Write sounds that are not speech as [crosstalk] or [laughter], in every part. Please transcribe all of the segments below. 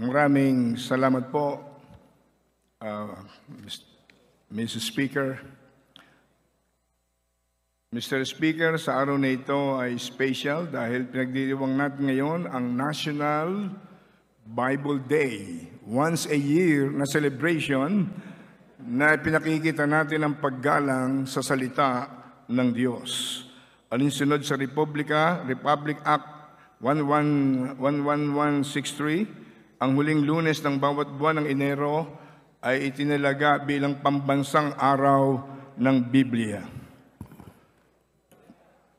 Maraming salamat po, uh, Mrs. Speaker. Mr. Speaker, sa araw na ito ay special dahil pinagdiriwang natin ngayon ang National Bible Day, once a year na celebration na pinakikita natin ang paggalang sa salita ng Diyos. Alinsunod sa Republika, Republic Act 11163, ang huling lunes ng bawat buwan ng Enero ay itinalaga bilang pambansang araw ng Biblia.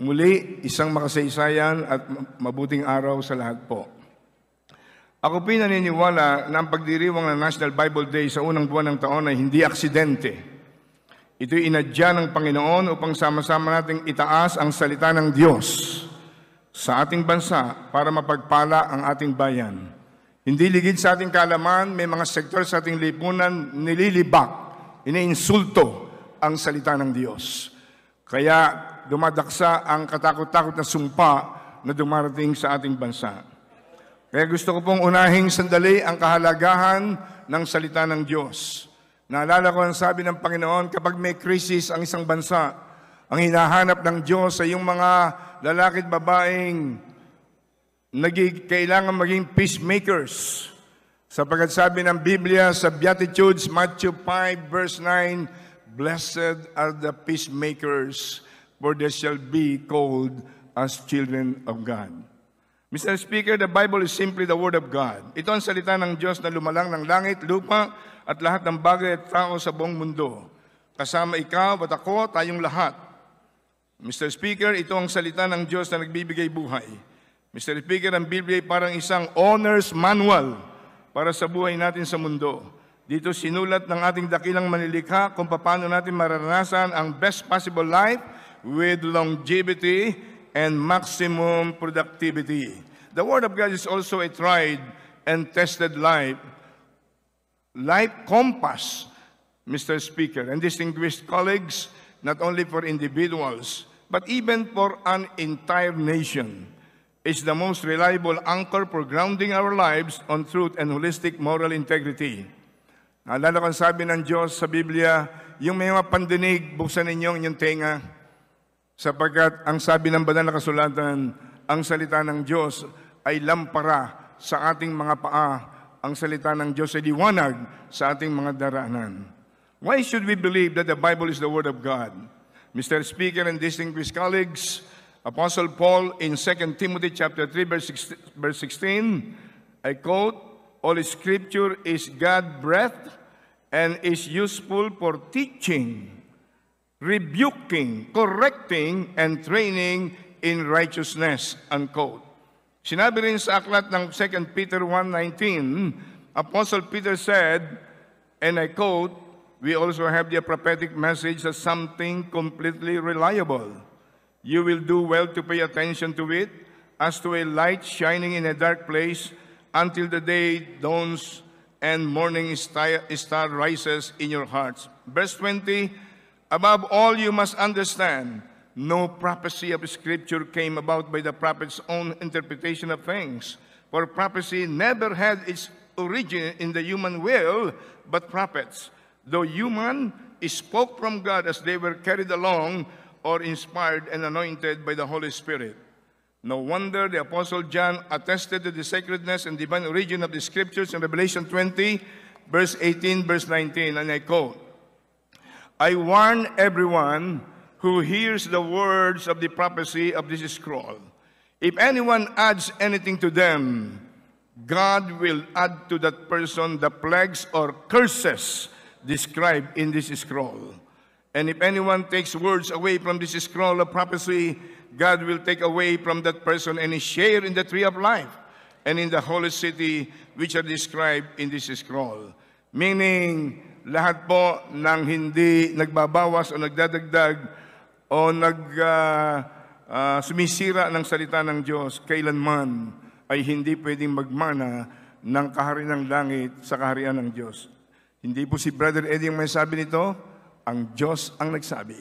Muli, isang makasaysayan at mabuting araw sa lahat po. Ako po'y naniniwala na ang pagdiriwang ng National Bible Day sa unang buwan ng taon ay hindi aksidente. Ito'y inadya ng Panginoon upang sama-sama nating itaas ang salita ng Diyos sa ating bansa para mapagpala ang ating bayan. Hindi ligid sa ating kalaman, may mga sektor sa ating lipunan nililibak, iniinsulto ang salita ng Diyos. Kaya dumadaksa ang katakot-takot na sumpa na dumarating sa ating bansa. Kaya gusto ko pong unahing sandali ang kahalagahan ng salita ng Diyos. Naalala ko ang sabi ng Panginoon, kapag may krisis ang isang bansa, ang hinahanap ng Diyos sa iyong mga lalaki at babaeng naging, kailangan maging peacemakers. Sapagkat sabi ng Biblia sa Beatitudes, Matthew 5 verse 9, Blessed are the peacemakers, for they shall be called as children of God. Mr. Speaker, the Bible is simply the Word of God. Ito ang salita ng Diyos na lumalang ng langit, lupa, at lahat ng bagay at tao sa buong mundo. Kasama ikaw at ako, tayong lahat. Mr. Speaker, ito ang salita ng Diyos na nagbibigay buhay. Mr. Speaker, ang Biblia ay parang isang owner's manual para sa buhay natin sa mundo. Dito sinulat ng ating dakilang manilikha kung paano natin maranasan ang best possible life with longevity and maximum productivity. The Word of God is also a tried and tested life, life compass, Mr. Speaker, and distinguished colleagues, not only for individuals, but even for an entire nation is the most reliable anchor for grounding our lives on truth and holistic moral integrity. Naalala ko sabi ng Diyos sa Biblia, yung may mga pandinig, buksan ninyo ang inyong tenga. Sapagkat ang sabi ng banal na kasulatan, ang salita ng Diyos ay lampara sa ating mga paa. Ang salita ng Diyos ay liwanag sa ating mga daraanan. Why should we believe that the Bible is the Word of God? Mr. Speaker and distinguished colleagues, Apostle Paul in 2 Timothy chapter 3 verse 16, I quote, All scripture is God-breathed and is useful for teaching, rebuking, correcting, and training in righteousness, unquote. Sinabi rin sa aklat ng 2 Peter 1.19, Apostle Peter said, and I quote, we also have the prophetic message as something completely reliable You will do well to pay attention to it as to a light shining in a dark place until the day dawns and morning star, rises in your hearts. Verse 20, above all you must understand, no prophecy of Scripture came about by the prophet's own interpretation of things. For prophecy never had its origin in the human will, but prophets, though human, spoke from God as they were carried along or inspired and anointed by the Holy Spirit. No wonder the Apostle John attested to the sacredness and divine origin of the Scriptures in Revelation 20, verse 18, verse 19, and I quote, I warn everyone who hears the words of the prophecy of this scroll. If anyone adds anything to them, God will add to that person the plagues or curses described in this scroll. And if anyone takes words away from this scroll of prophecy, God will take away from that person any share in the tree of life and in the holy city which are described in this scroll. Meaning, lahat po ng hindi nagbabawas o nagdadagdag o nag, uh, uh, sumisira ng salita ng Diyos kailanman ay hindi pwedeng magmana ng kaharian ng langit sa kaharian ng Diyos. Hindi po si Brother Eddie ang may sabi nito, ang Diyos ang nagsabi.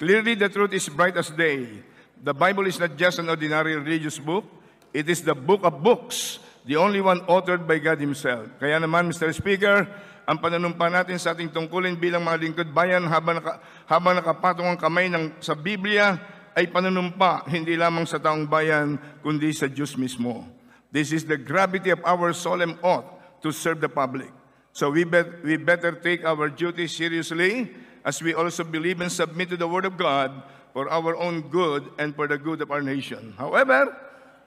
Clearly, the truth is bright as day. The Bible is not just an ordinary religious book. It is the book of books, the only one authored by God Himself. Kaya naman, Mr. Speaker, ang pananumpa natin sa ating tungkulin bilang mga lingkod bayan habang, naka, habang nakapatong ang kamay ng, sa Biblia ay pananumpa hindi lamang sa taong bayan kundi sa Diyos mismo. This is the gravity of our solemn oath to serve the public. So we, bet, we better take our duty seriously as we also believe and submit to the Word of God for our own good and for the good of our nation. However,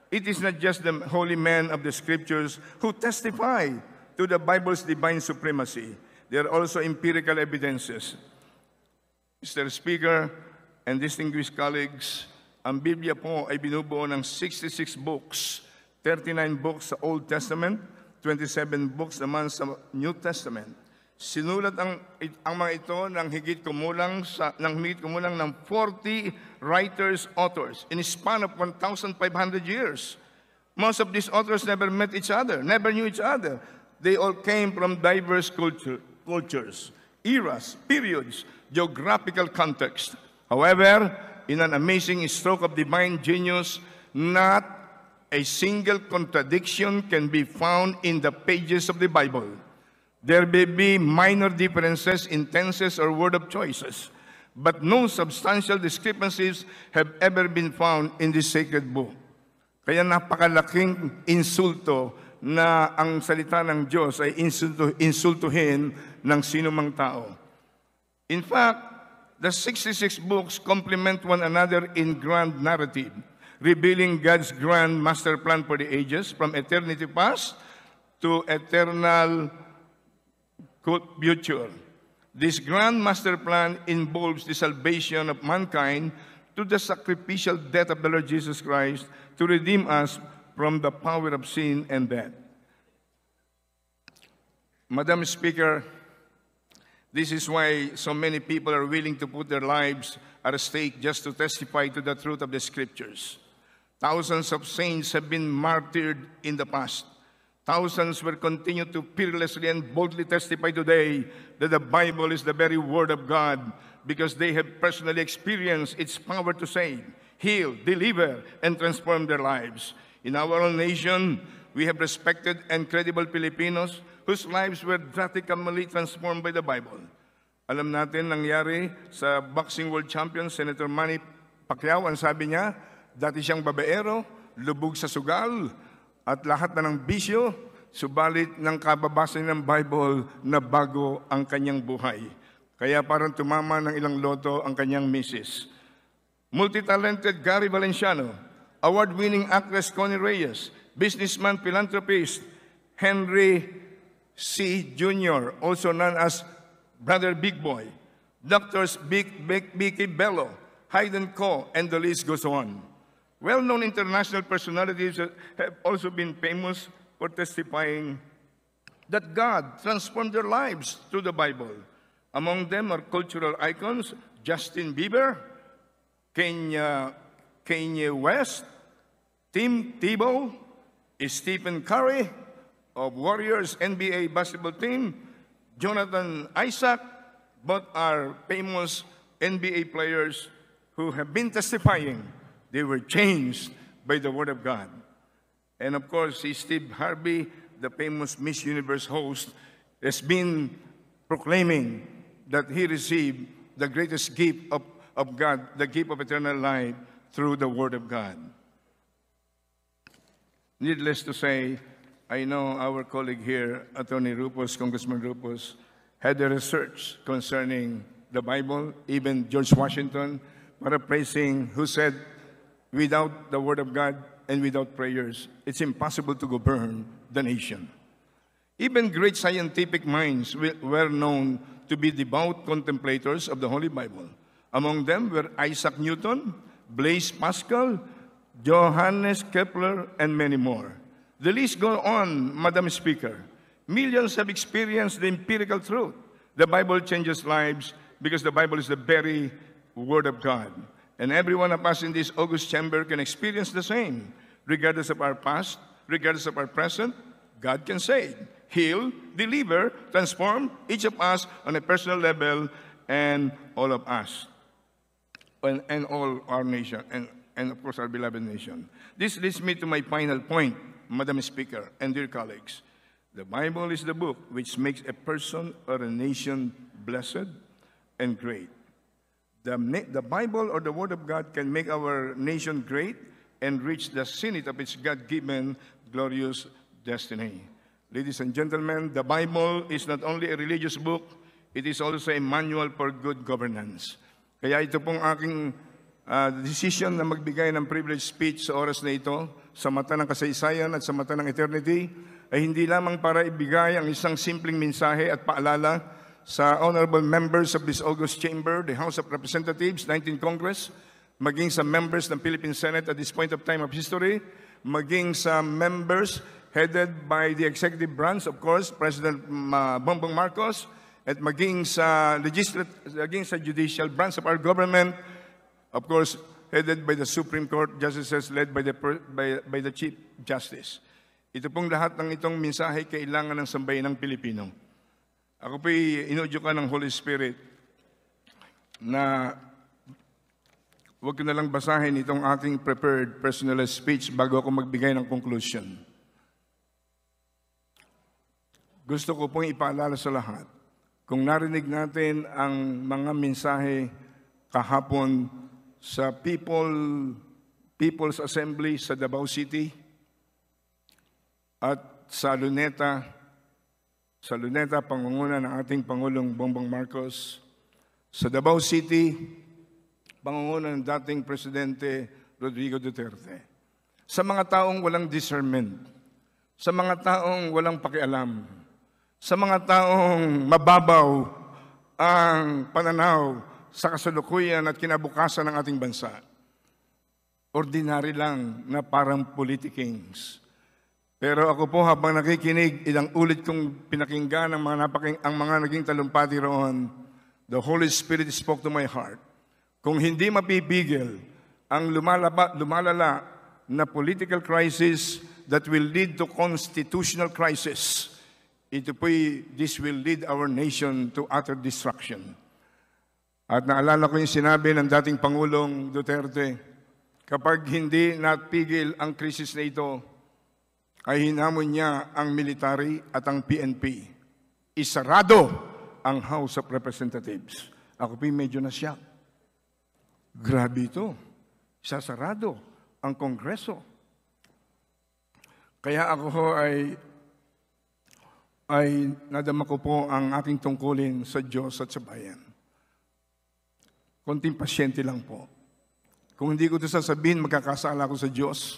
it is not just the holy men of the Scriptures who testify to the Bible's divine supremacy. There are also empirical evidences. Mr. Speaker and distinguished colleagues, ang Biblia po ay binubuo ng 66 books, 39 books sa Old Testament, 27 books naman sa New Testament. Sinulat ang, ang mga ito ng higit kumulang sa, ng higit kumulang ng 40 writers authors in a span of 1,500 years. Most of these authors never met each other, never knew each other. They all came from diverse culture, cultures, eras, periods, geographical context. However, in an amazing stroke of divine genius, not a single contradiction can be found in the pages of the Bible. There may be minor differences in tenses or word of choices, but no substantial discrepancies have ever been found in this sacred book. Kaya napakalaking insulto na ang salita ng Diyos ay insulto, insultuhin ng sinumang tao. In fact, the 66 books complement one another in grand narrative, revealing God's grand master plan for the ages from eternity past to eternal future. This grand master plan involves the salvation of mankind through the sacrificial death of the Lord Jesus Christ to redeem us from the power of sin and death. Madam Speaker, this is why so many people are willing to put their lives at stake just to testify to the truth of the scriptures. Thousands of saints have been martyred in the past. Thousands will continue to fearlessly and boldly testify today that the Bible is the very Word of God because they have personally experienced its power to save, heal, deliver, and transform their lives. In our own nation, we have respected and credible Filipinos whose lives were drastically transformed by the Bible. Alam natin nangyari sa boxing world champion, Senator Manny Pacquiao, ang sabi niya, dati siyang babaero, lubog sa sugal, at lahat na ng bisyo, subalit ng kababasa ng Bible na bago ang kanyang buhay. Kaya parang tumama ng ilang loto ang kanyang misis. Multi-talented Gary Valenciano, award-winning actress Connie Reyes, businessman philanthropist Henry C. Jr., also known as Brother Big Boy, Doctors Big, Big, Big Bello, Hayden Co., and the list goes on. Well-known international personalities uh, have also been famous for testifying that God transformed their lives through the Bible. Among them are cultural icons Justin Bieber, Kenya, West, Tim Tebow, Stephen Curry of Warriors NBA basketball team, Jonathan Isaac, both are famous NBA players who have been testifying they were changed by the Word of God. And of course, Steve Harvey, the famous Miss Universe host, has been proclaiming that he received the greatest gift of, of God, the gift of eternal life through the Word of God. Needless to say, I know our colleague here, Attorney Rupos, Congressman Rupos, had a research concerning the Bible, even George Washington, paraphrasing who said, without the Word of God and without prayers, it's impossible to govern the nation. Even great scientific minds were known to be devout contemplators of the Holy Bible. Among them were Isaac Newton, Blaise Pascal, Johannes Kepler, and many more. The list goes on, Madam Speaker. Millions have experienced the empirical truth. The Bible changes lives because the Bible is the very Word of God. And every one of us in this August chamber can experience the same. Regardless of our past, regardless of our present, God can save, heal, deliver, transform each of us on a personal level and all of us. And, and all our nation, and, and of course our beloved nation. This leads me to my final point, Madam Speaker and dear colleagues. The Bible is the book which makes a person or a nation blessed and great. The, the Bible or the Word of God can make our nation great and reach the zenith of its God given glorious destiny. Ladies and gentlemen, the Bible is not only a religious book, it is also a manual for good governance. Kaya ito pong aking uh, decision na magbigay ng privilege speech sa oras na ito, sa mata ng kasaysayan at sa mata ng eternity, ay hindi lamang para ibigay ang isang simpleng mensahe at paalala sa honorable members of this August Chamber, the House of Representatives, 19 th Congress, maging sa members ng Philippine Senate at this point of time of history, maging sa members headed by the executive branch, of course, President Bongbong Marcos, at maging sa legislative, maging sa judicial branch of our government, of course, headed by the Supreme Court justices led by the, by, by the Chief Justice. Ito pong lahat ng itong mensahe kailangan ng sambayan ng Pilipino. Ako pa inudyo ka ng Holy Spirit na huwag ko na lang basahin itong aking prepared personal speech bago ako magbigay ng conclusion. Gusto ko pong ipaalala sa lahat, kung narinig natin ang mga mensahe kahapon sa People People's Assembly sa Davao City at sa Luneta, sa luneta pangunguna ng ating Pangulong Bongbong Marcos, sa Davao City, pangunguna ng dating Presidente Rodrigo Duterte, sa mga taong walang discernment, sa mga taong walang pakialam, sa mga taong mababaw ang pananaw sa kasalukuyan at kinabukasan ng ating bansa. Ordinary lang na parang politikings pero ako po habang nakikinig, ilang ulit kong pinakinggan ang mga, napaking, ang mga naging talumpati roon, the Holy Spirit spoke to my heart. Kung hindi mapipigil ang lumalaba, lumalala na political crisis that will lead to constitutional crisis, ito po'y this will lead our nation to utter destruction. At naalala ko yung sinabi ng dating Pangulong Duterte, kapag hindi napigil ang krisis na ito, ay hinamon niya ang military at ang PNP. Isarado ang House of Representatives. Ako po'y medyo na-shock. Grabe ito. Sasarado ang Kongreso. Kaya ako ho ay ay nadama ko po ang aking tungkulin sa Diyos at sa bayan. Konting pasyente lang po. Kung hindi ko ito sasabihin, magkakasala ko sa Diyos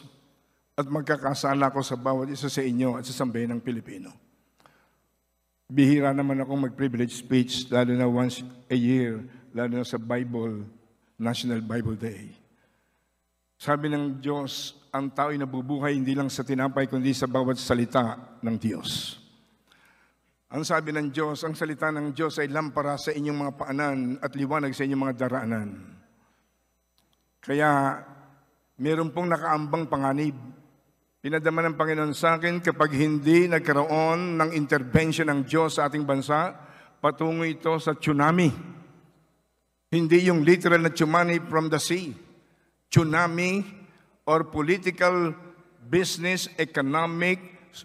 at magkakasala ko sa bawat isa sa inyo at sa sambayan ng Pilipino. Bihira naman ako mag-privilege speech, lalo na once a year, lalo na sa Bible, National Bible Day. Sabi ng Diyos, ang tao'y nabubuhay hindi lang sa tinapay, kundi sa bawat salita ng Diyos. Ang sabi ng Diyos, ang salita ng Diyos ay lampara sa inyong mga paanan at liwanag sa inyong mga daraanan. Kaya, meron pong nakaambang panganib Pinadama ng Panginoon sa akin kapag hindi nagkaroon ng intervention ng Diyos sa ating bansa, patungo ito sa tsunami. Hindi yung literal na tsunami from the sea. Tsunami or political, business, economic,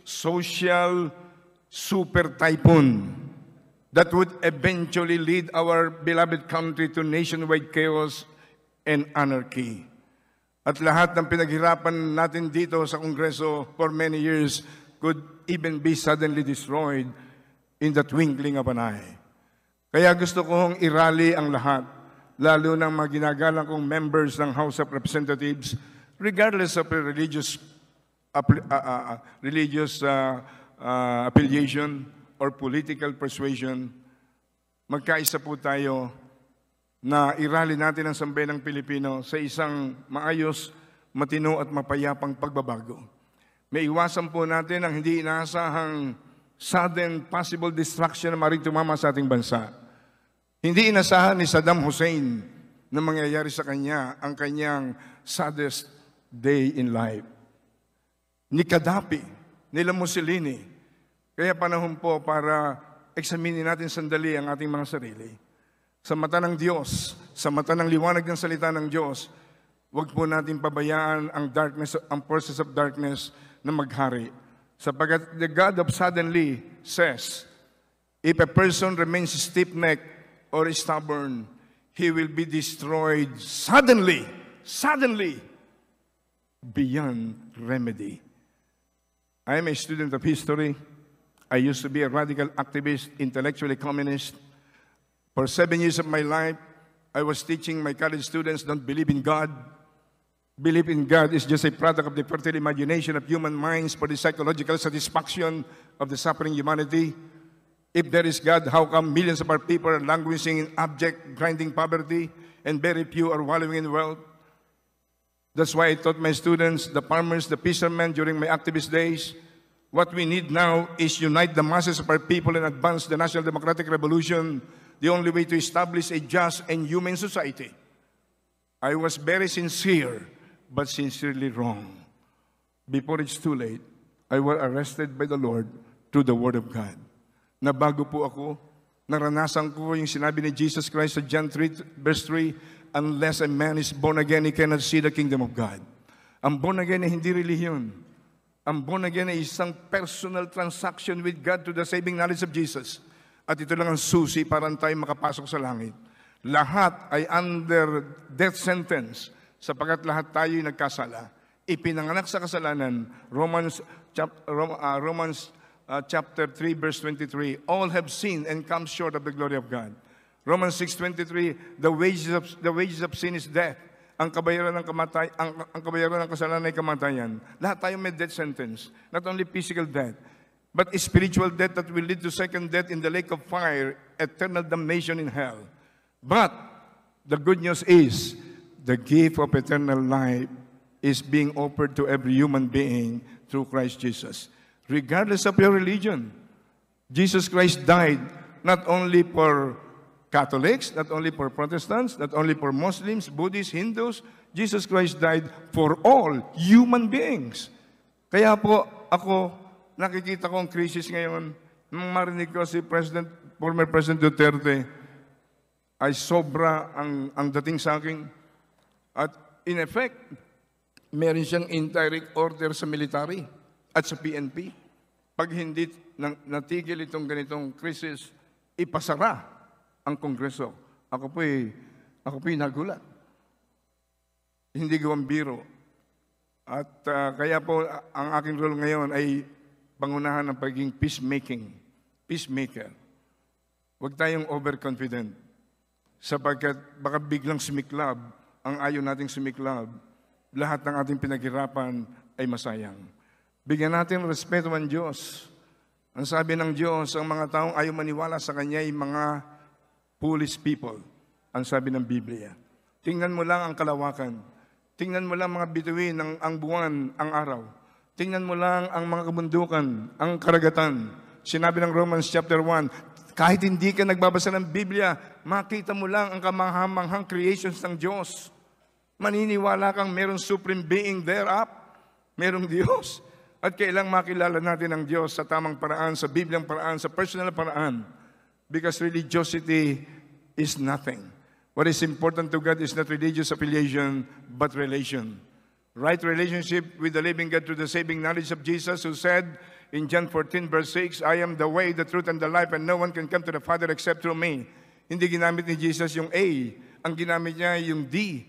social super typhoon that would eventually lead our beloved country to nationwide chaos and anarchy. At lahat ng pinaghirapan natin dito sa Kongreso for many years could even be suddenly destroyed in the twinkling of an eye. Kaya gusto kong irali ang lahat, lalo ng mga ginagalang kong members ng House of Representatives, regardless of their religious, uh, uh, religious uh, uh, affiliation or political persuasion, magkaisa po tayo na irali natin ang sambay ng Pilipino sa isang maayos, matino at mapayapang pagbabago. May iwasan po natin ang hindi inaasahang sudden possible destruction na maring tumama sa ating bansa. Hindi inasahan ni Saddam Hussein na mangyayari sa kanya ang kanyang saddest day in life. Ni Gaddafi, nila Mussolini. Kaya panahon po para eksaminin natin sandali ang ating mga sarili sa mata ng Diyos, sa mata ng liwanag ng salita ng Diyos, huwag po natin pabayaan ang darkness, ang forces of darkness na maghari. Sapagat the God of suddenly says, if a person remains stiff-necked or stubborn, he will be destroyed suddenly, suddenly, beyond remedy. I am a student of history. I used to be a radical activist, intellectually communist. For seven years of my life, I was teaching my college students don't believe in God. Believe in God is just a product of the fertile imagination of human minds for the psychological satisfaction of the suffering humanity. If there is God, how come millions of our people are languishing in abject, grinding poverty, and very few are wallowing in wealth? That's why I taught my students, the farmers, the fishermen during my activist days. What we need now is unite the masses of our people and advance the National Democratic Revolution the only way to establish a just and human society. I was very sincere, but sincerely wrong. Before it's too late, I was arrested by the Lord through the Word of God. Nabago po ako, naranasan ko yung sinabi ni Jesus Christ sa John 3, verse 3, unless a man is born again, he cannot see the kingdom of God. Ang born again ay hindi relihiyon. Ang born again ay isang personal transaction with God to the saving knowledge of Jesus. At ito lang ang susi para tayo makapasok sa langit. Lahat ay under death sentence sapagkat lahat tayo ay nagkasala. Ipinanganak sa kasalanan, Romans, chap, Rom, uh, Romans uh, chapter 3 verse 23, all have sinned and come short of the glory of God. Romans 6:23, the wages of the wages of sin is death. Ang kabayaran ng kamatay ang, ang kabayaran ng kasalanan ay kamatayan. Lahat tayo may death sentence, not only physical death, but spiritual death that will lead to second death in the lake of fire, eternal damnation in hell. But the good news is the gift of eternal life is being offered to every human being through Christ Jesus. Regardless of your religion, Jesus Christ died not only for Catholics, not only for Protestants, not only for Muslims, Buddhists, Hindus, Jesus Christ died for all human beings. Kaya po ako nakikita kong krisis ngayon, nung marinig ko si President, former President Duterte, ay sobra ang, ang dating sa akin. At in effect, meron siyang indirect order sa military at sa PNP. Pag hindi natigil itong ganitong krisis, ipasara ang Kongreso. Ako po'y, ako po'y nagulat. Hindi gawang biro. At uh, kaya po ang aking role ngayon ay pangunahan ng pagiging peacemaking, peacemaker. Huwag tayong overconfident sapagkat baka biglang sumiklab ang ayaw nating sumiklab, lahat ng ating pinaghirapan ay masayang. Bigyan natin respeto ang Diyos. Ang sabi ng Diyos, ang mga taong ayaw maniwala sa Kanya ay mga foolish people, ang sabi ng Biblia. Tingnan mo lang ang kalawakan. Tingnan mo lang mga bituin, ang, ang buwan, ang araw. Tingnan mo lang ang mga kabundukan, ang karagatan. Sinabi ng Romans chapter 1, kahit hindi ka nagbabasa ng Biblia, makita mo lang ang kamangha-manghang creations ng Diyos. Maniniwala kang merong supreme being there up. Merong Diyos. At kailang makilala natin ang Diyos sa tamang paraan, sa Bibliang paraan, sa personal paraan. Because religiosity is nothing. What is important to God is not religious affiliation, but relation. Right relationship with the living God through the saving knowledge of Jesus, who said in John 14, verse 6, I am the way, the truth, and the life, and no one can come to the Father except through me. Hindi ginamit ni Jesus yung A. Ang ginamit niya yung D.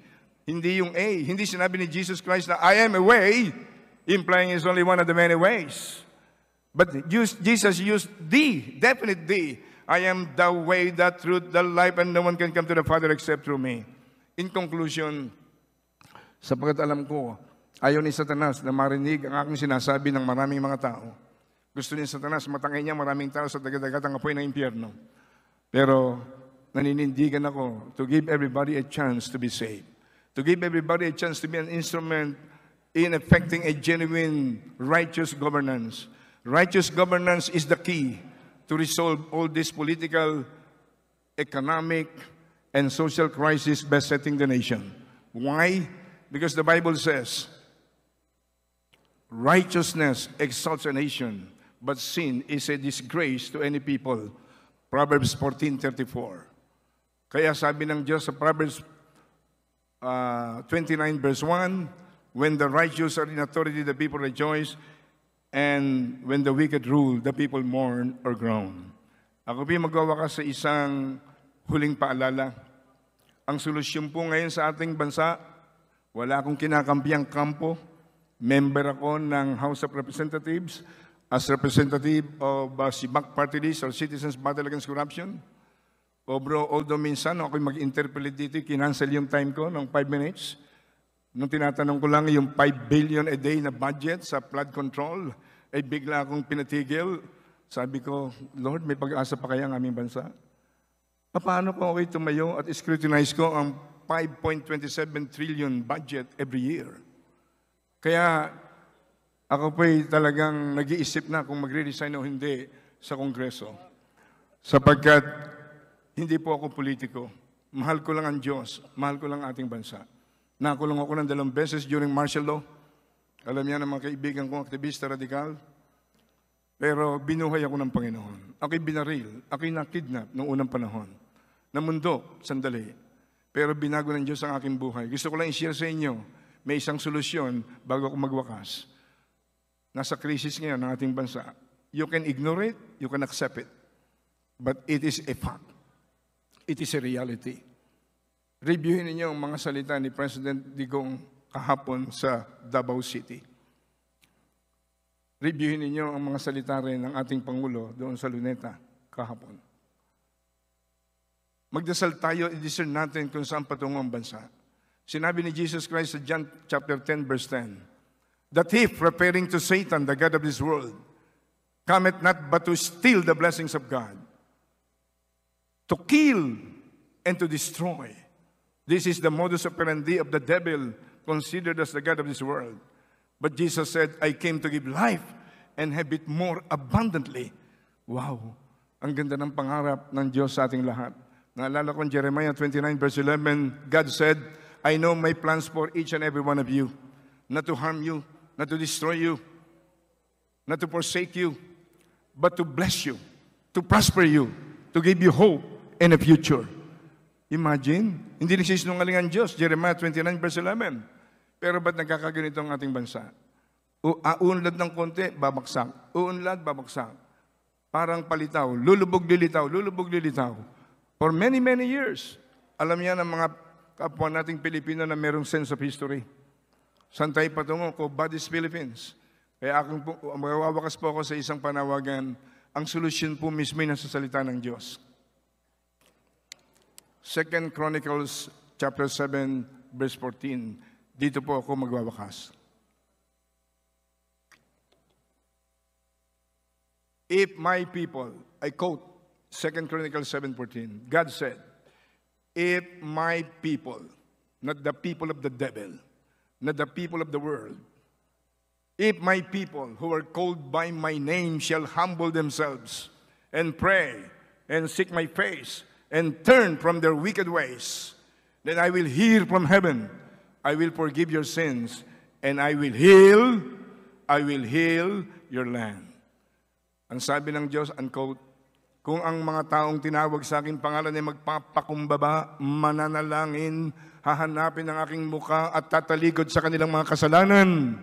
Hindi yung A. Hindi sinabi ni Jesus Christ na, I am a way, implying is only one of the many ways. But Jesus used D, definite D. I am the way, the truth, the life, and no one can come to the Father except through me. In conclusion, Sapagat alam ko, ayaw ni Satanas na marinig ang aking sinasabi ng maraming mga tao. Gusto ni Satanas matangay niya maraming tao sa dagadagat ang apoy ng impyerno. Pero naninindigan ako to give everybody a chance to be saved. To give everybody a chance to be an instrument in effecting a genuine righteous governance. Righteous governance is the key to resolve all this political, economic, and social crisis besetting the nation. Why? Because the Bible says, righteousness exalts a nation, but sin is a disgrace to any people. Proverbs 14.34 Kaya sabi ng Diyos sa Proverbs uh, 29 verse 1, When the righteous are in authority, the people rejoice, and when the wicked rule, the people mourn or groan. Ako po magawa ka sa isang huling paalala. Ang solusyon po ngayon sa ating bansa wala akong kinakampiyang kampo. Member ako ng House of Representatives as representative of uh, SIBAC Party List or Citizens Battle Against Corruption. O bro, although minsan ako mag-interpolate dito, kinansel yung time ko ng 5 minutes. Nung tinatanong ko lang yung 5 billion a day na budget sa flood control, ay eh bigla akong pinatigil. Sabi ko, Lord, may pag-asa pa kaya ang aming bansa? Paano ko ako'y tumayo at scrutinize ko ang 5.27 trillion budget every year. Kaya ako po'y talagang nag-iisip na kung magre-resign o hindi sa Kongreso. Sapagkat hindi po ako politiko. Mahal ko lang ang Diyos. Mahal ko lang ating bansa. Nakulong ako ng dalawang beses during martial law. Alam niya ng mga kaibigan kong aktivista radikal. Pero binuhay ako ng Panginoon. Ako'y binaril. Ako'y nakidnap noong unang panahon. Namundok, sandali. Pero binago ng Diyos ang aking buhay. Gusto ko lang i-share sa inyo, may isang solusyon bago ako magwakas. Nasa krisis ngayon ng ating bansa. You can ignore it, you can accept it. But it is a fact. It is a reality. Reviewin ninyo ang mga salita ni President Digong kahapon sa Davao City reviewin ninyo ang mga salita rin ng ating Pangulo doon sa Luneta kahapon. Magdasal tayo, i-discern natin kung saan patungo ang bansa. Sinabi ni Jesus Christ sa John chapter 10 verse 10, The thief referring to Satan, the God of this world, cometh not but to steal the blessings of God, to kill and to destroy. This is the modus operandi of the devil considered as the God of this world. But Jesus said, I came to give life and have it more abundantly. Wow! Ang ganda ng pangarap ng Diyos sa ating lahat Naalala ko Jeremiah 29 verse 11, God said, I know my plans for each and every one of you, not to harm you, not to destroy you, not to forsake you, but to bless you, to prosper you, to give you hope and a future. Imagine, hindi nagsisinungaling ang Diyos, Jeremiah 29 verse 11. Pero ba't nagkakaganito ang ating bansa? Ah, uunlad ng konti, babaksak. Uunlad, babaksak. Parang palitaw, lulubog lilitaw, lulubog lilitaw. For many, many years, alam yan ng mga kapwa nating Pilipino na merong sense of history. Saan tayo patungo? Ko Badis Philippines. Kaya akong po, magwawakas po ako sa isang panawagan, ang solusyon po mismo ay nasa salita ng Diyos. Second Chronicles chapter 7, verse 14. Dito po ako magwawakas. If my people, I quote, Second Chronicles 7.14. God said, If my people, not the people of the devil, not the people of the world, if my people who are called by my name shall humble themselves and pray and seek my face and turn from their wicked ways, then I will hear from heaven. I will forgive your sins and I will heal, I will heal your land. Ang sabi ng Diyos, unquote, Kung ang mga taong tinawag sa aking pangalan ay magpapakumbaba, mananalangin, hahanapin ang aking muka at tatalikod sa kanilang mga kasalanan.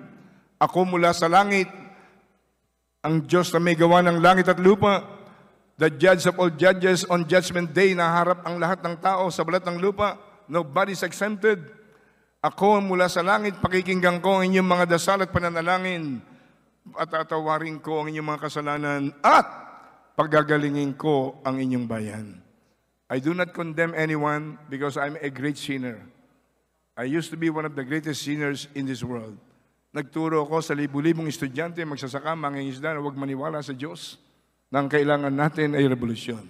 Ako mula sa langit, ang Diyos na may gawa ng langit at lupa, the judge of all judges on judgment day, na harap ang lahat ng tao sa balat ng lupa. Nobody's exempted. Ako mula sa langit, pakikinggan ko ang inyong mga dasal at pananalangin at atawarin ko ang inyong mga kasalanan at pagagalingin ko ang inyong bayan. I do not condemn anyone because I'm a great sinner. I used to be one of the greatest sinners in this world. Nagturo ako sa libu-libong estudyante, magsasaka, mangingisda, na huwag maniwala sa Diyos nang kailangan natin ay revolusyon.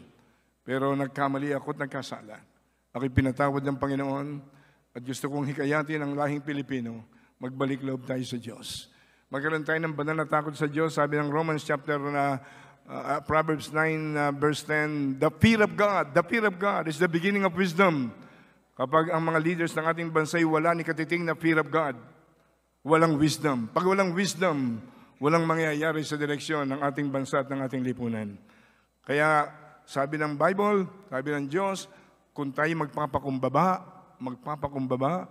Pero nagkamali ako at nagkasala. Ako'y pinatawad ng Panginoon at gusto kong hikayatin ang lahing Pilipino, magbalik loob tayo sa Diyos. Magkaroon tayo ng banal na takot sa Diyos. Sabi ng Romans chapter na uh, Uh, uh, Proverbs 9 uh, verse 10, the fear of God, the fear of God is the beginning of wisdom. Kapag ang mga leaders ng ating bansa ay wala ni katiting na fear of God, walang wisdom. Pag walang wisdom, walang mangyayari sa direksyon ng ating bansa at ng ating lipunan. Kaya sabi ng Bible, sabi ng Diyos, kung tayo magpapakumbaba, magpapakumbaba,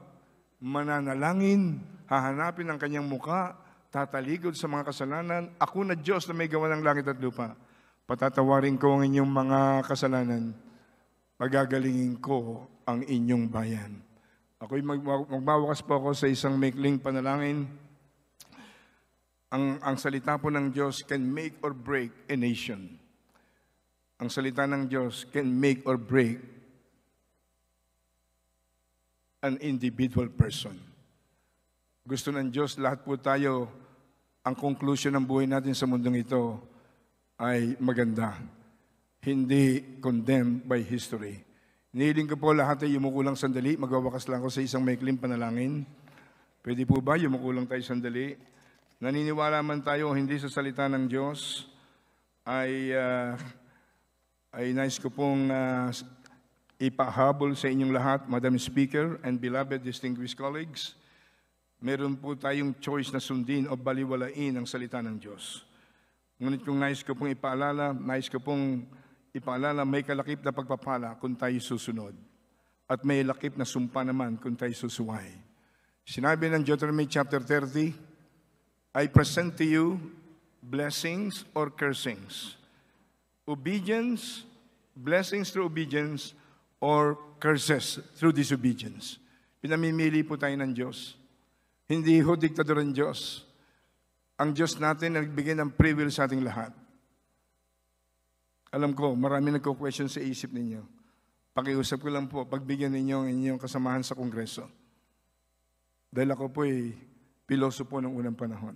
mananalangin, hahanapin ang kanyang muka, tataligod sa mga kasalanan. Ako na Diyos na may gawa ng langit at lupa. Patatawarin ko ang inyong mga kasalanan. Pagagalingin ko ang inyong bayan. Ako'y mag- magbawakas po ako sa isang maikling panalangin. Ang, ang salita po ng Diyos can make or break a nation. Ang salita ng Diyos can make or break an individual person. Gusto ng Diyos lahat po tayo ang conclusion ng buhay natin sa mundong ito ay maganda, hindi condemned by history. Nihiling ko po lahat ay yumuko sandali, magwawakas lang ko sa isang maikling panalangin. Pwede po ba yumuko tayo sandali? Naniniwala man tayo hindi sa salita ng Diyos, ay, uh, ay nice ko pong uh, ipahabol sa inyong lahat, Madam Speaker and beloved distinguished colleagues, meron po tayong choice na sundin o baliwalain ang salita ng Diyos. Ngunit kung nais ko pong ipaalala, nais ko pong ipaalala, may kalakip na pagpapala kung tayo susunod. At may lakip na sumpa naman kung tayo susuway. Sinabi ng Deuteronomy chapter 30, I present to you blessings or cursings. Obedience, blessings through obedience, or curses through disobedience. Pinamimili po tayo ng Diyos. Hindi ho diktador ang Diyos. Ang Diyos natin nagbigay ng free will sa ating lahat. Alam ko, marami nagko-question sa isip ninyo. Pakiusap ko lang po, pagbigyan ninyo ang inyong kasamahan sa Kongreso. Dahil ako po ay piloso ng unang panahon.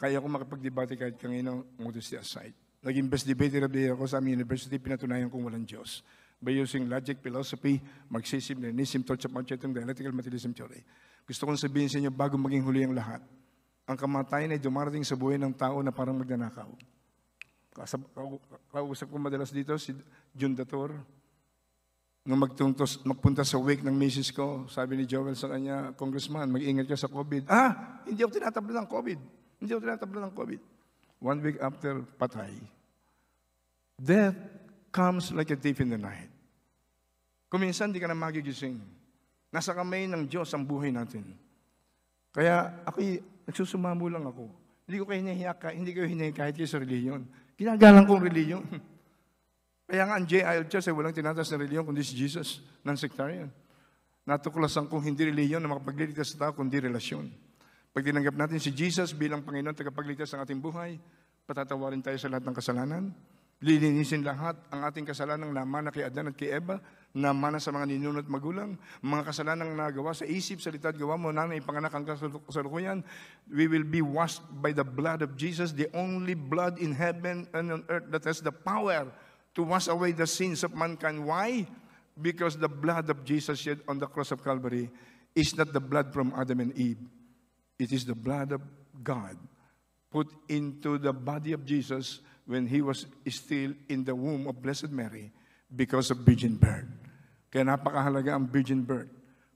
Kaya ako makapag-debate kahit kanino, mutis the aside. Naging best debater of the year ako sa aming university, pinatunayan kong walang Diyos. By using logic, philosophy, Marxism, Leninism, Torch of Mao and dialectical materialism theory. Gusto kong sabihin sa inyo bago maging huli ang lahat. Ang kamatayan ay dumarating sa buhay ng tao na parang magnanakaw. Kasab, kausap ko madalas dito si Jun Dator. Nung magtuntos, magpunta sa wake ng misis ko, sabi ni Joel sa kanya, Congressman, mag-ingat ka sa COVID. Ah, hindi ako tinatabla ng COVID. Hindi ako tinatabla ng COVID. One week after, patay. Death comes like a thief in the night. Kuminsan, di ka na magigising. Nasa kamay ng Diyos ang buhay natin. Kaya ako, nagsusumamo lang ako. Hindi ko kayo hinihiya, hindi ko hinihiya kahit kayo sa reliyon. Ginagalang kong reliyon. [laughs] Kaya nga ang J.I.L. Church ay walang tinatas na reliyon kundi si Jesus, non-sectarian. Natuklasan kong hindi reliyon na makapagliligtas sa tao kundi relasyon. Pag tinanggap natin si Jesus bilang Panginoon tagapagligtas ng ating buhay, patatawarin tayo sa lahat ng kasalanan, lilinisin lahat ang ating kasalanan ng laman na kay Adan at kay Eva, na mana sa mga ninuno at magulang, mga kasalanang nagawa sa isip, salita at gawa mo, na ipanganak ang kasalukuyan, we will be washed by the blood of Jesus, the only blood in heaven and on earth that has the power to wash away the sins of mankind. Why? Because the blood of Jesus shed on the cross of Calvary is not the blood from Adam and Eve. It is the blood of God put into the body of Jesus when he was still in the womb of Blessed Mary because of virgin birth. Kaya napakahalaga ang virgin birth.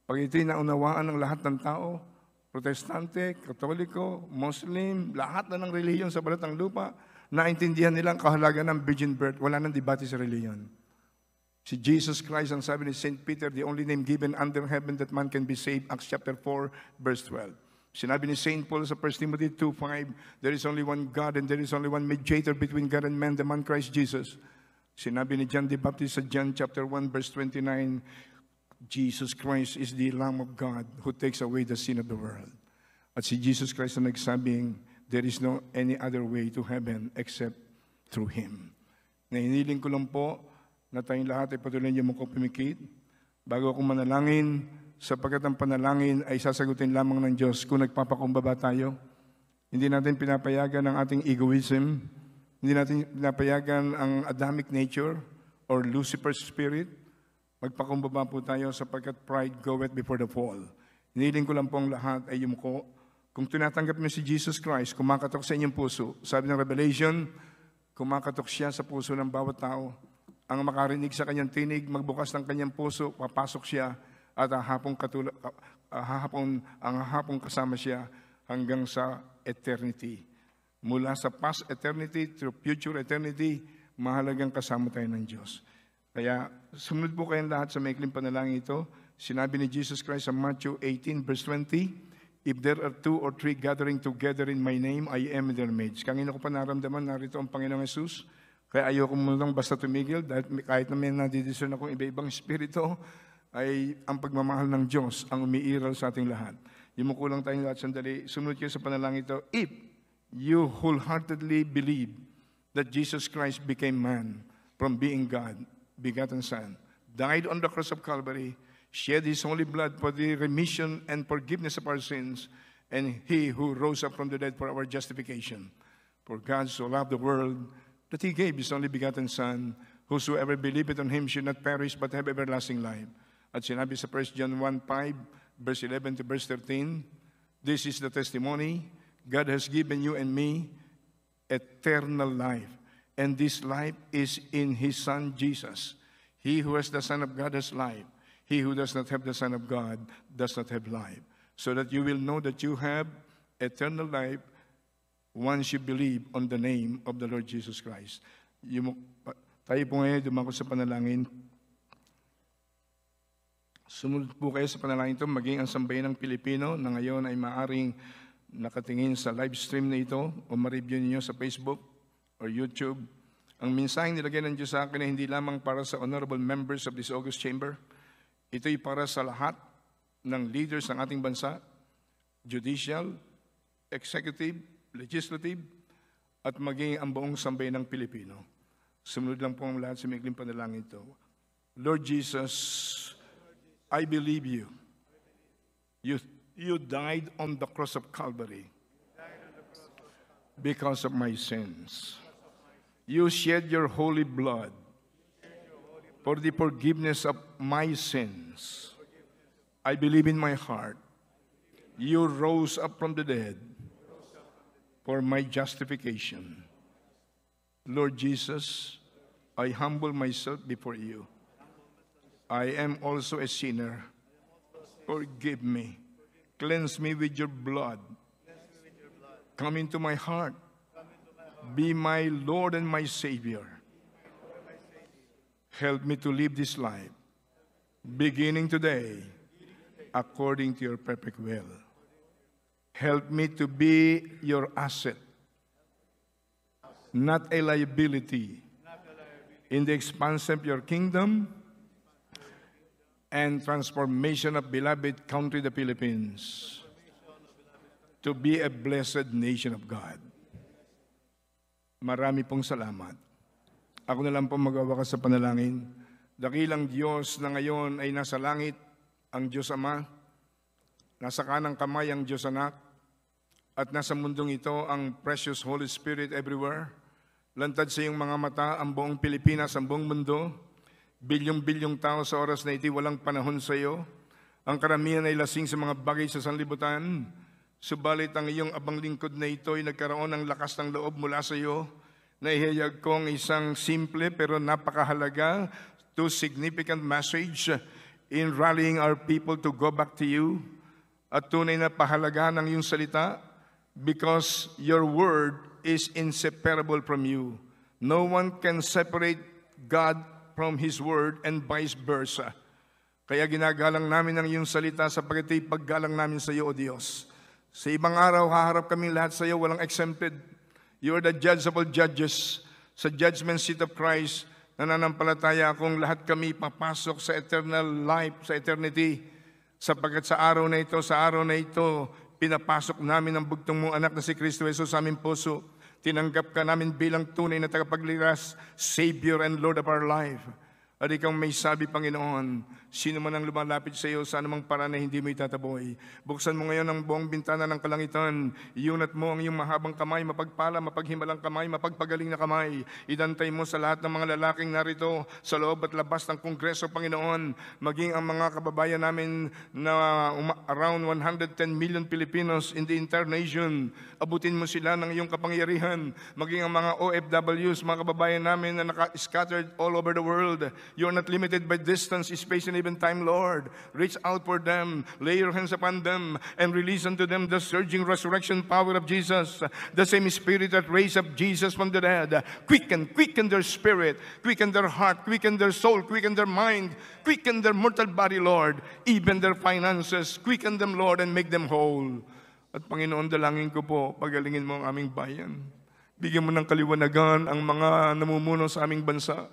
Pag ito'y naunawaan ng lahat ng tao, protestante, katoliko, muslim, lahat na ng reliyon sa balat ng lupa, naintindihan nila ang kahalaga ng virgin birth. Wala nang debate sa reliyon. Si Jesus Christ, ang sabi ni St. Peter, the only name given under heaven that man can be saved, Acts chapter 4, verse 12. Sinabi ni St. Paul sa 1 Timothy 2.5, There is only one God and there is only one mediator between God and man, the man Christ Jesus Sinabi ni John the Baptist sa John chapter 1 verse 29, Jesus Christ is the Lamb of God who takes away the sin of the world. At si Jesus Christ na nagsabing, there is no any other way to heaven except through Him. Nainiling ko lang po na tayong lahat ay patuloy niyo mong kumikit bago ako manalangin sapagkat ang panalangin ay sasagutin lamang ng Diyos kung nagpapakumbaba tayo. Hindi natin pinapayagan ang ating egoism, hindi natin napayagan ang Adamic nature or Lucifer's spirit. Magpakumbaba po tayo sapagkat pride goeth before the fall. Niling ko lang po ang lahat ay ko. Kung tinatanggap niyo si Jesus Christ, kumakatok sa inyong puso. Sabi ng Revelation, kumakatok siya sa puso ng bawat tao. Ang makarinig sa kanyang tinig, magbukas ng kanyang puso, papasok siya at hahapong, katula, hahapong, ang hahapong kasama siya hanggang sa eternity mula sa past eternity to future eternity, mahalagang kasama tayo ng Diyos. Kaya sumunod po kayong lahat sa maikling panalangin ito. Sinabi ni Jesus Christ sa Matthew 18 verse 20, If there are two or three gathering together in my name, I am in their midst. Kangino ko pa naramdaman, narito ang Panginoong Jesus. Kaya ayoko muna lang basta tumigil dahil kahit na may nadidisyon akong iba-ibang espirito, ay ang pagmamahal ng Diyos ang umiiral sa ating lahat. Yung kulang tayong lahat sandali. Sumunod kayo sa panalangin ito. If you wholeheartedly believe that Jesus Christ became man from being God, begotten Son, died on the cross of Calvary, shed his holy blood for the remission and forgiveness of our sins, and he who rose up from the dead for our justification. For God so loved the world that he gave his only begotten Son, whosoever believeth on him should not perish but have everlasting life. At sinabi sa 1 John 1, 5, verse 11 to verse 13, this is the testimony God has given you and me eternal life. And this life is in his son Jesus. He who has the son of God has life. He who does not have the son of God does not have life. So that you will know that you have eternal life once you believe on the name of the Lord Jesus Christ. tayo po ngayon dumako sa panalangin. Sumunod po kayo sa panalangin ito, maging ang sambayan ng Pilipino na ngayon ay maaring nakatingin sa live stream na ito o ma-review ninyo sa Facebook or YouTube, ang mensaheng nilagay ng Diyos sa akin ay hindi lamang para sa honorable members of this August Chamber. Ito'y para sa lahat ng leaders ng ating bansa, judicial, executive, legislative, at maging ang buong sambay ng Pilipino. Sumunod lang po ang lahat sa maikling panalangin ito. Lord Jesus, I believe you. You You died on the cross of Calvary because of my sins. You shed your holy blood for the forgiveness of my sins. I believe in my heart. You rose up from the dead for my justification. Lord Jesus, I humble myself before you. I am also a sinner. Forgive me. Cleanse me with your blood. Come, into my heart. Be my Lord and my Savior. and my Savior. Help me to live this life, beginning today, according to your perfect will. Help me to be your asset, not a liability, in the expansion of your kingdom and transformation of beloved country, the Philippines, to be a blessed nation of God. Marami pong salamat. Ako na lang po magawa sa panalangin. Dakilang Diyos na ngayon ay nasa langit, ang Diyos Ama, nasa kanang kamay ang Diyos Anak, at nasa mundong ito ang precious Holy Spirit everywhere. Lantad sa iyong mga mata ang buong Pilipinas, ang buong mundo, Bilyong-bilyong tao sa oras na iti walang panahon sa iyo. Ang karamihan ay lasing sa mga bagay sa sanlibutan. Subalit ang iyong abang lingkod na ito ay nagkaroon ng lakas ng loob mula sa iyo. Naihayag kong isang simple pero napakahalaga to significant message in rallying our people to go back to you. At tunay na pahalaga ng iyong salita because your word is inseparable from you. No one can separate God from His Word and vice versa. Kaya ginagalang namin ang iyong salita sa pagkatipaggalang namin sa iyo, O Diyos. Sa ibang araw, haharap kami lahat sa iyo, walang exempted. You are the judge of all judges. Sa judgment seat of Christ, nananampalataya akong lahat kami papasok sa eternal life, sa eternity. Sapagkat sa araw na ito, sa araw na ito, pinapasok namin ang bugtong mong anak na si Kristo Jesus sa aming puso. Tinanggap ka namin bilang tunay na tagapagligas, Savior and Lord of our life. At ikaw may sabi, Panginoon, Sino man ang lumalapit sa iyo sa anumang para na hindi mo itataboy. Buksan mo ngayon ang buong bintana ng kalangitan. Iunat mo ang iyong mahabang kamay, mapagpala, mapaghimalang kamay, mapagpagaling na kamay. Idantay mo sa lahat ng mga lalaking narito sa loob at labas ng Kongreso, Panginoon. Maging ang mga kababayan namin na around 110 million Filipinos in the entire nation. Abutin mo sila ng iyong kapangyarihan. Maging ang mga OFWs, mga kababayan namin na naka-scattered all over the world. You're not limited by distance, space, and given time, Lord. Reach out for them, lay your hands upon them, and release unto them the surging resurrection power of Jesus, the same spirit that raised up Jesus from the dead. Quicken, quicken their spirit, quicken their heart, quicken their soul, quicken their mind, quicken their mortal body, Lord, even their finances. Quicken them, Lord, and make them whole. At Panginoon, dalangin ko po, pagalingin mo ang aming bayan. Bigyan mo ng kaliwanagan ang mga namumuno sa aming bansa.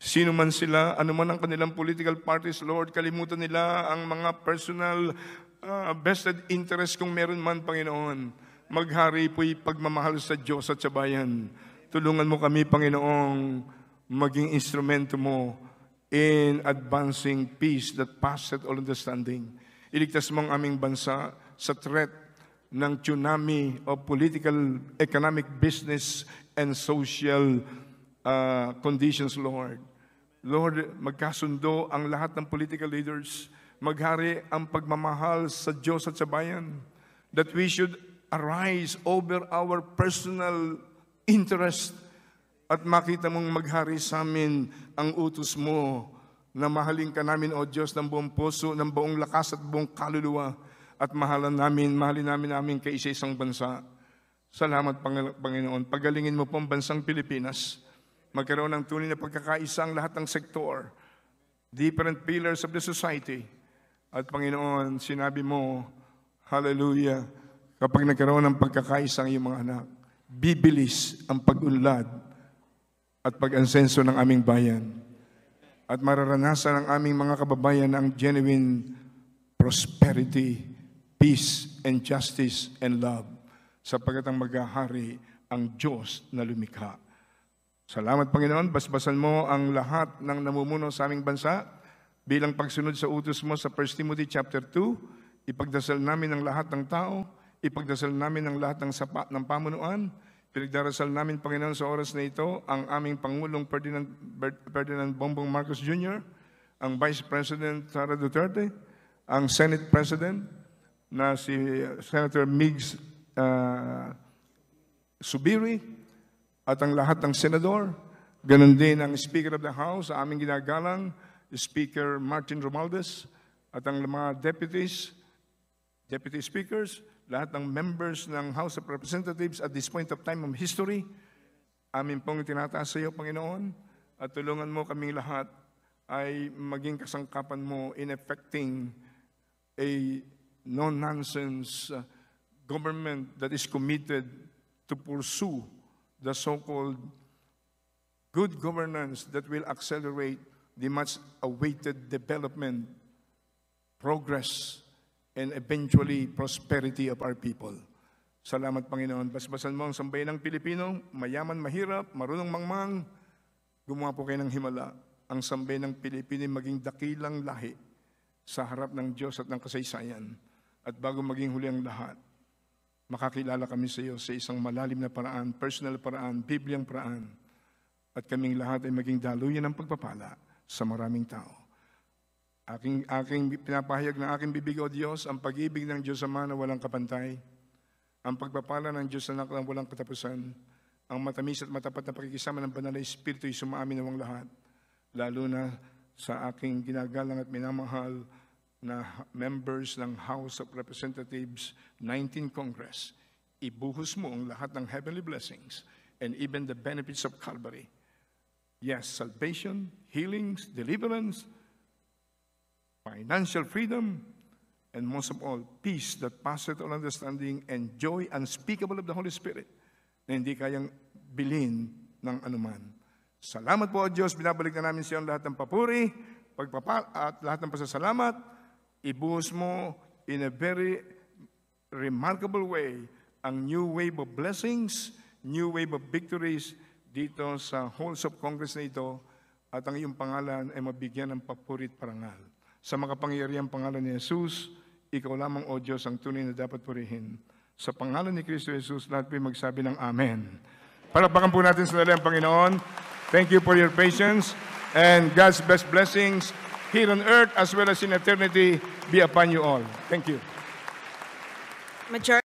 Sino man sila, anuman ang kanilang political parties, Lord, kalimutan nila ang mga personal uh, vested interest kung meron man, Panginoon. Maghari po'y pagmamahal sa Diyos at sa bayan. Tulungan mo kami, Panginoong, maging instrumento mo in advancing peace that passes all understanding. Iligtas mo ang aming bansa sa threat ng tsunami of political, economic, business, and social uh, conditions, Lord. Lord, magkasundo ang lahat ng political leaders, maghari ang pagmamahal sa Diyos at sa bayan, that we should arise over our personal interest at makita mong maghari sa amin ang utos mo na mahalin ka namin, O Diyos, ng buong puso, ng buong lakas at buong kaluluwa at mahalan namin, mahalin namin namin kay isa-isang bansa. Salamat, Panginoon. Pagalingin mo po ang bansang Pilipinas magkaroon ng tunay na pagkakaisa ang lahat ng sektor, different pillars of the society. At Panginoon, sinabi mo, hallelujah, kapag nagkaroon ng pagkakaisa ang iyong mga anak, bibilis ang pag-unlad at pag-ansenso ng aming bayan. At mararanasan ng aming mga kababayan ang genuine prosperity, peace, and justice, and love sapagkat ang maghahari ang Diyos na lumikha. Salamat Panginoon, basbasan mo ang lahat ng namumuno sa aming bansa bilang pagsunod sa utos mo sa 1 Timothy chapter 2. Ipagdasal namin ang lahat ng tao, ipagdasal namin ang lahat ng sapa ng pamunuan. Pinagdarasal namin Panginoon sa oras na ito ang aming Pangulong Ferdinand, Ferdinand Bongbong Marcos Jr., ang Vice President Sara Duterte, ang Senate President na si Senator Migs uh, Subiri, at ang lahat ng senador. ganun din ang Speaker of the House, aming ginagalang, Speaker Martin Romualdez, at ang mga deputies, deputy speakers, lahat ng members ng House of Representatives at this point of time of history, amin pong tinataas sa iyo, Panginoon, at tulungan mo kaming lahat ay maging kasangkapan mo in effecting a non nonsense uh, government that is committed to pursue the so-called good governance that will accelerate the much-awaited development, progress, and eventually prosperity of our people. Salamat, Panginoon. Basbasan mo ang sambay ng Pilipino, mayaman, mahirap, marunong mangmang, gumawa po kayo ng himala. Ang sambay ng Pilipino maging dakilang lahi sa harap ng Diyos at ng kasaysayan. At bago maging huli ang lahat, makakilala kami sa iyo sa isang malalim na paraan, personal paraan, Bibliang paraan, at kaming lahat ay maging daluyan ng pagpapala sa maraming tao. Aking, aking pinapahayag ng aking bibig, O Diyos, ang pag-ibig ng Diyos Ama na walang kapantay, ang pagpapala ng Diyos Anak na walang katapusan, ang matamis at matapat na pakikisama ng Banal na Espiritu ay sumaamin ng lahat, lalo na sa aking ginagalang at minamahal na members ng House of Representatives, 19 Congress, ibuhos mo ang lahat ng heavenly blessings and even the benefits of Calvary. Yes, salvation, healings, deliverance, financial freedom, and most of all, peace that passeth all understanding and joy unspeakable of the Holy Spirit na hindi kayang bilhin ng anuman. Salamat po o Diyos, binabalik na namin sa iyo lahat ng papuri, pagpapal at lahat ng pasasalamat ibuhos mo in a very remarkable way ang new wave of blessings, new wave of victories dito sa halls of Congress na ito at ang iyong pangalan ay mabigyan ng papurit parangal. Sa makapangyariang pangalan ni Jesus, ikaw lamang, O Diyos, ang tunay na dapat purihin. Sa pangalan ni Kristo Jesus, lahat po'y magsabi ng Amen. Palakpakan po natin sa ang Panginoon. Thank you for your patience and God's best blessings here on earth as well as in eternity be upon you all. Thank you. Majority